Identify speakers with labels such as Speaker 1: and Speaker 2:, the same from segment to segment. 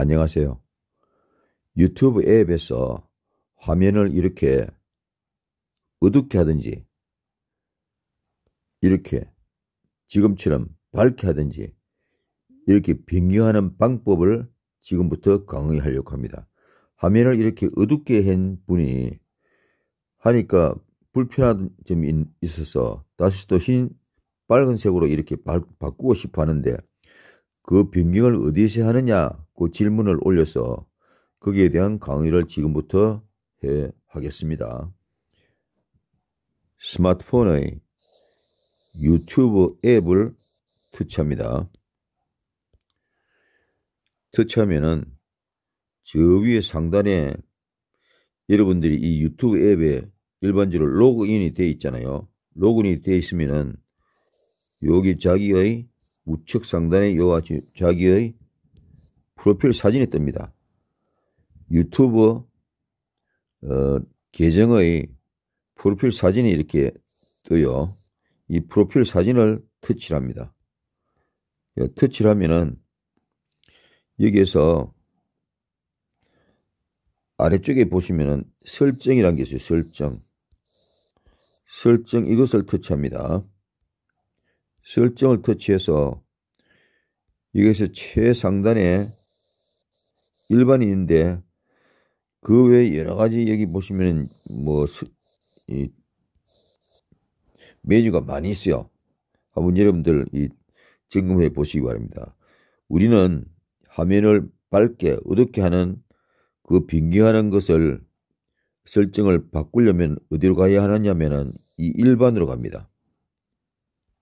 Speaker 1: 안녕하세요. 유튜브 앱에서 화면을 이렇게 어둡게 하든지 이렇게 지금처럼 밝게 하든지 이렇게 변경하는 방법을 지금부터 강의 하려고 합니다. 화면을 이렇게 어둡게 한 분이 하니까 불편한 점이 있어서 다시 또 흰 빨간색으로 이렇게 바꾸고 싶어 하는데 그 변경을 어디서 하느냐고 그 질문을 올려서 거기에 대한 강의를 지금부터 해 하겠습니다. 스마트폰의 유튜브 앱을 터치합니다. 터치하면은 저 위에 상단에 여러분들이 이 유튜브 앱에 일반적으로 로그인이 되어 있잖아요. 로그인이 되어 있으면은 여기 자기의 우측 상단에 요와 자기의 프로필 사진이 뜹니다. 유튜브 어, 계정의 프로필 사진이 이렇게 뜨요. 이 프로필 사진을 터치합니다. 예, 터치를 하면은 여기에서 아래쪽에 보시면은 설정이라는 게 있어요. 설정. 설정 이것을 터치합니다. 설정을 터치해서 이것이 최상단에 일반인인데 그 외에 여러 가지 여기 보시면 뭐이 메뉴가 많이 있어요. 한번 여러분들 이 점검해 보시기 바랍니다. 우리는 화면을 밝게 어둡게 하는 그 변경하는 것을 설정을 바꾸려면 어디로 가야 하느냐면은 이 일반으로 갑니다.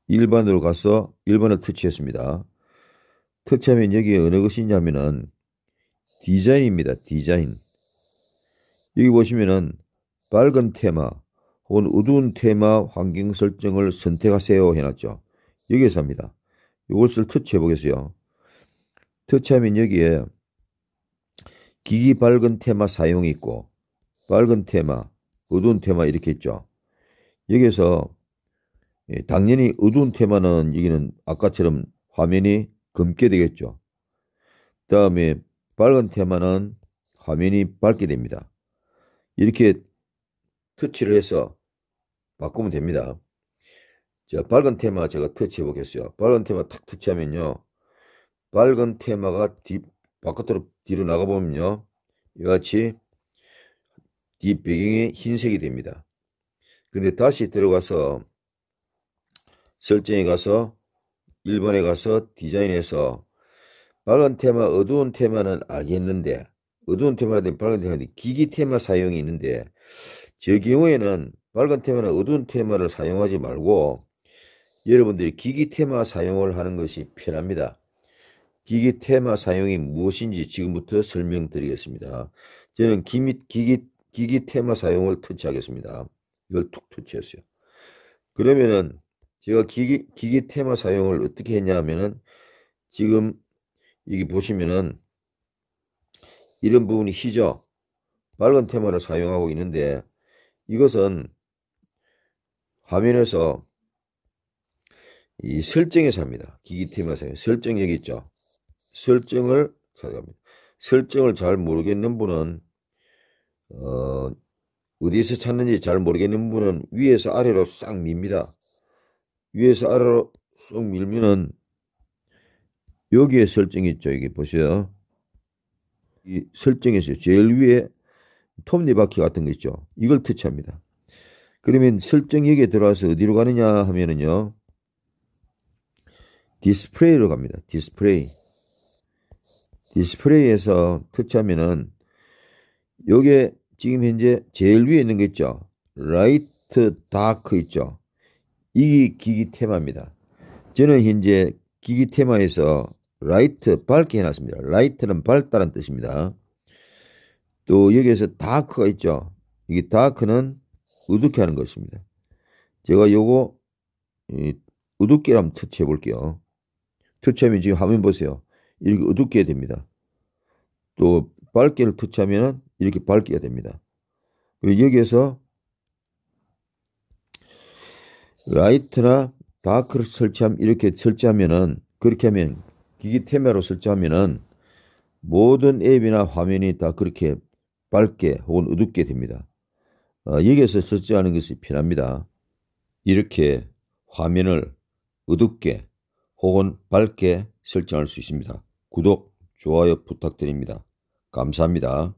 Speaker 1: 일반으로 가서 일반을 터치했습니다. 터치하면 여기에 어느 것이냐면은 디자인입니다. 디자인. 여기 보시면은 밝은 테마 혹은 어두운 테마 환경 설정을 선택하세요 해놨죠. 여기에서 합니다. 이것을 터치해 보겠어요. 터치하면 여기에 기기 밝은 테마 사용이 있고 밝은 테마, 어두운 테마 이렇게 있죠. 여기에서 예, 당연히 어두운 테마는 여기는 아까처럼 화면이 검게 되겠죠. 다음에 밝은 테마는 화면이 밝게 됩니다. 이렇게 터치를 해서 바꾸면 됩니다. 자, 밝은 테마 제가 터치해 보겠어요. 밝은 테마 탁 터치하면요. 밝은 테마가 뒤, 바깥으로 뒤로 나가보면요. 이와 같이 뒷 배경이 흰색이 됩니다. 근데 다시 들어가서 설정에 가서 1번에 가서 디자인해서 빨간 테마, 어두운 테마는 알겠는데 어두운 테마라든지 빨간 테마는 기기 테마 사용이 있는데 저 경우에는 빨간 테마나 어두운 테마를 사용하지 말고 여러분들이 기기 테마 사용을 하는 것이 편합니다. 기기 테마 사용이 무엇인지 지금부터 설명드리겠습니다. 저는 기미, 기기, 기기 테마 사용을 터치하겠습니다. 이걸 툭 터치했어요. 그러면은 제가 기기, 기기 테마 사용을 어떻게 했냐 하면은 지금 여기 보시면은 이런 부분이 희죠. 빨간 테마를 사용하고 있는데 이것은 화면에서 이 설정에서 합니다. 기기 테마 사용. 설정 여기 있죠. 설정을 찾아갑니다. 설정을 잘 모르겠는 분은 어, 어디서 찾는지 잘 모르겠는 분은 위에서 아래로 싹 밉니다. 위에서 아래로 쏙 밀면은 여기에 설정이 있죠. 여기 보세요. 이 설정에서 제일 위에 톱니바퀴 같은 거 있죠. 이걸 터치합니다. 그러면 설정 여기에 들어와서 어디로 가느냐 하면은요. 디스플레이로 갑니다. 디스플레이. 디스플레이에서 터치하면은 요게 지금 현재 제일 위에 있는 거 있죠. 라이트 다크 있죠. 이게 기기 테마입니다. 저는 현재 기기 테마에서 라이트 밝게 해놨습니다. 라이트는 밝다는 뜻입니다. 또 여기에서 다크가 있죠. 이게 다크는 어둡게 하는 것입니다. 제가 요거 어둡게 한번 터치해 볼게요. 터치하면 지금 화면 보세요. 이렇게 어둡게 됩니다. 또 밝게를 터치하면 이렇게 밝게 됩니다. 그리고 여기에서 라이트나 다크를 설치함 이렇게 설치하면은 그렇게 하면 기기 테마로 설치하면은 모든 앱이나 화면이 다 그렇게 밝게 혹은 어둡게 됩니다. 어, 여기에서 설치하는 것이 편합니다. 이렇게 화면을 어둡게 혹은 밝게 설정할 수 있습니다. 구독, 좋아요 부탁드립니다. 감사합니다.